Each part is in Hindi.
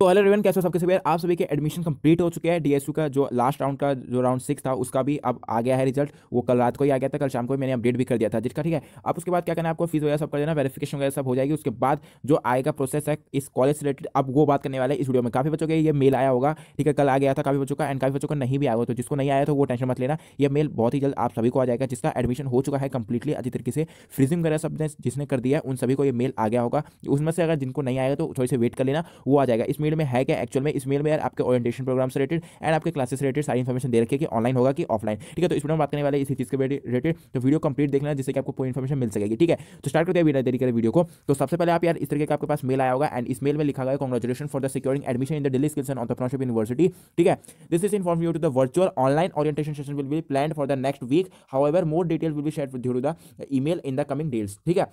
तो हेलो रेवन कैसे हो सबके सभी आप सभी के एडमिशन कंप्लीट हो चुके हैं डीएसयू का जो लास्ट राउंड का जो राउंड सिक्स था उसका भी अब आ गया है रिजल्ट वो कल रात को ही आ गया था कल शाम को मैंने अपडेट भी कर दिया था जिसका ठीक है अब उसके बाद क्या करना है आपको फीस वगैरह सब कर देना वेरिफिकेशन वगैरह सब हो जाएगी उसके बाद जो आएगा प्रोसेस है इस कॉलेज रिलेटेड अब वो बात करने वाले इस वीडियो में काफी बच्चों के ये मेल आया होगा ठीक है कल आ गया था काफी बच्चों का एंड काफी बच्चों का नहीं भी आया हो तो जिसको नहीं आया तो वो टेंशन मत लेना यह मेल बहुत ही जल्द आप सभी को आ जाएगा जिसका एडमिशन हो चुका है कंप्लीटली अच्छी तरीके से फ्रीजिंग वगैरह सब जिसने कर दिया उन सभी को ये मेल आ गया होगा उसमें से अगर जिनको नहीं आएगा तो थोड़ी से वेट कर लेना वो आ जाएगा इसमें मेल में है क्या एक्चुअल में इस मेल में यार आपके ओरिएंटेशन प्रोग्राम से रिलेटेड एंड आपके क्लासेस रिलेटेड सारी इन्फॉर्मेशन दे रखी कि ऑनलाइन होगा कि ऑफलाइन ठीक है तो इस वीडियो में बात करने वाले इसी चीज़ के रिलेटेड तो वीडियो कंप्लीट देख लेना जिससे कि आपको पूरी इन्फॉर्मेशन मिल सकेगी ठीक है तो स्टार्ट करते हैं बिना देरी करें वीडियो को तो सबसे पहले आप यार इस तरीके का आपके पास मेल आया होगा एंड इस मेल में लिखा गया congratulation for the securing admission in the Delhi skills and of university ठीक है this is inform you to the virtual online orientation session will be plan for the next week however more detail will be share due to the email in the coming days ठीक है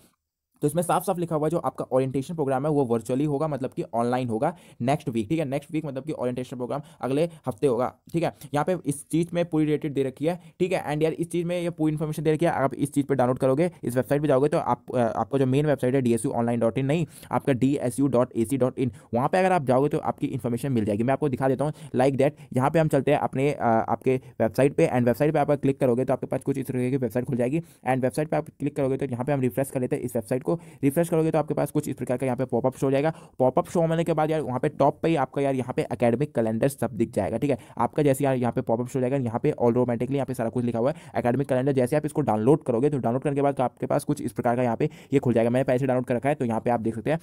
तो इसमें साफ साफ लिखा हुआ जो आपका ओरिएंटेशन प्रोग्राम है वो वर्चुअली होगा मतलब कि ऑनलाइन होगा नेक्स्ट वीक ठीक है नेक्स्ट वीक मतलब कि ओरिएंटेशन प्रोग्राम अगले हफ्ते होगा ठीक है यहाँ पे इस चीज़ में पूरी रिलेटेड दे रखी है ठीक है एंड यार इस चीज़ में ये पूरी इन्फॉर्मेशन दे रखी है आप इस चीज़ पर डाउनलोड करोगे इस वेबसाइट पर जाओगे तो आप आपका जो मेन वेबसाइट है डी ऑनलाइन डॉट इन नहीं आपका D S U dot A C dot in वहाँ अगर आप जाओगे तो आपकी इन्फॉर्मेशन मिल जाएगी मैं आपको दिखा देता हूँ लाइक दैट यहाँ पर हम चलते हैं अपने आपके वेबसाइट पर एंड वेबसाइट पर आप क्लिक करोगे तो आपके पास कुछ इस तरीके की वेबसाइट खुल जाएगी एंड वेबसाइट पर आप क्लिक करोगे तो यहाँ पर हम रिफ्रेश कर लेते हैं इस वेबसाइट को इसको रिफ्रेश करोगे तो आपके पास कुछ इस प्रकार का यहाँ पे पॉपअप शो हो जाएगा पॉपअप शो होने के बाद यार वहाँ पे टॉप पे ही आपका यार यहाँ पे अकेडमिक कैलेंडर सब दिख जाएगा ठीक है आपका जैसे यार यहाँ पे पॉपअप शो हो जाएगा यहाँ पे ऑटोमेटिकली यहाँ पे सारा कुछ लिखा हुआ है अकेडमिक कैलेंडर जैसे आप इसको डाउनलोड करोगे तो डाउनलोड करने के बाद आपके पास कुछ इस प्रकार का यहाँ पे ये खुल जाएगा मैंने पैसे डाउनलोड कर रखा है तो यहाँ पे आप देख सकते हैं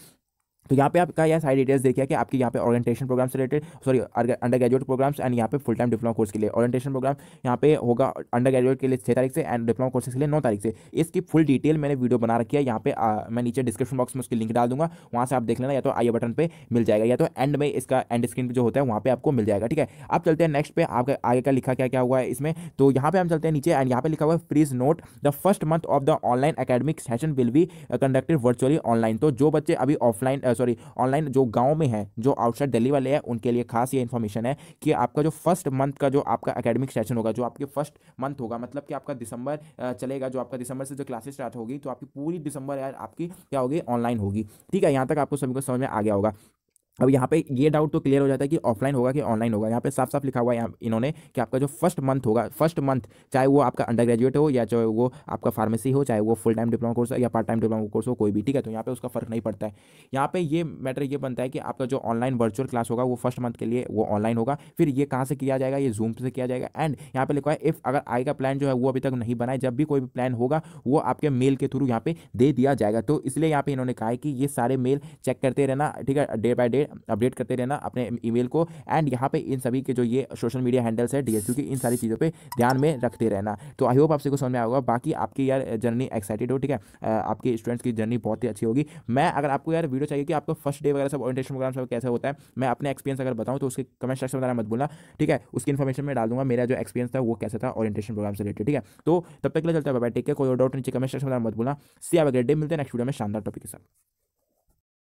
तो यहाँ पे आपका यह साइड डिटेल्स देखिए कि आपके यहाँ पे ऑरिएंटेशन प्रोग्राम से related sorry undergraduate programs and यहाँ पे फुल टाइम डिप्लोमा कोर्स के लिए ऑरिएंटेशन प्रोग्राम यहाँ पे होगा अंडर ग्रेजुएट के लिए छः तारीख से एंड डिप्लोमा कोर्स के लिए नौ तारीख से इसकी फुल डिटेल मैंने वीडियो बना रखी है यहाँ पे आ, मैं नीचे डिस्क्रिप्शन बॉक्स में उसकी लिंक डाल दूंगा वहाँ से आप देख लेना या तो आई बटन पर मिल जाएगा या तो एंड में इसका एंड स्क्रीन पर जो होता है वहाँ पर आपको मिल जाएगा ठीक है आप चलते हैं नेक्स्ट पे आपका आगे का लिखा क्या क्या हुआ है इसमें तो यहाँ पे हम चलते हैं नीचे एंड यहाँ पे लिखा हुआ है please note the first month of the online academic session will be conducted virtually online तो जो बच्चे अभी ऑफलाइन सॉरी ऑनलाइन जो गाँव में है जो आउटसाइड दिल्ली वाले हैं उनके लिए खास ये इन्फॉर्मेशन है कि आपका जो फर्स्ट मंथ का जो आपका अकेडमिक सेशन होगा जो आपके फर्स्ट मंथ होगा मतलब कि आपका दिसंबर चलेगा जो आपका दिसंबर से जो क्लासेस स्टार्ट होगी तो आपकी पूरी दिसंबर यार आपकी क्या होगी ऑनलाइन होगी ठीक है यहाँ तक आपको सभी को समझ में आ गया होगा अब यहाँ पे ये डाउट तो क्लियर हो जाता है कि ऑफलाइन होगा कि ऑनलाइन होगा यहाँ पे साफ साफ लिखा हुआ है इन्होंने कि आपका जो फर्स्ट मंथ होगा फर्स्ट मंथ चाहे वो आपका अंडर ग्रेजुएट हो या चाहे वो आपका फार्मेसी हो चाहे वो फुल टाइम डिप्लोमा कोर्स हो या पार्ट टाइम डिप्लोमा कोर्स हो कोई भी ठीक है तो यहाँ पे उसका फर्क नहीं पड़ता है यहाँ पर ये मैटर ये बनता है कि आपका जो ऑनलाइन वर्चुअल क्लास होगा वो फर्स्ट मंथ के लिए वो ऑनलाइन होगा फिर ये कहाँ से किया जाएगा ये जूम से किया जाएगा एंड यहाँ पे लिखा है इफ़ अगर आई का प्लान जो है वो अभी तक नहीं बनाए जब भी कोई भी प्लान होगा वो आपके मेल के थ्रू यहाँ पे दे दिया जाएगा तो इसलिए यहाँ पर इन्होंने कहा है कि ये सारे मेल चेक करते रहना ठीक है डे बाय डे अपडेट करते रहना अपने ईमेल को एंड यहाँ पे इन सभी के जो ये सोशल मीडिया हैंडल्स है डीएसयू की इन सारी चीज़ों पे ध्यान में रखते रहना तो आई होप आपसे कुछ समझ में आएगा बाकी आपकी यार जर्नी एक्साइटेड हो ठीक है आपके स्टूडेंट्स की जर्नी बहुत ही अच्छी होगी मैं अगर आपको यार वीडियो चाहिए कि आपको फर्स्ट डे वगैरह सब ऑरेंटेशन प्रोग्राम सब कैसे होता है मैं अपने एक्सपीरियंस अगर बताऊँ तो उसके कमेंट सेक्शन बताना मत बोलना ठीक है उसकी इन्फॉर्मेशन मैं डाल दूंगा मेरा जो एक्सपीरियंस था वो कैसा था ऑरेंटेशन प्रोग्राम से रिलेटेड ठीक है तो तब तक के लिए चलता है बाबा टेक के कोई डाउट नीचे कमेंट सेक्शन में मत बोलना सी आप अगर डे मिलते हैं नेक्स्ट वीडियो में शानदार टॉपिक के साथ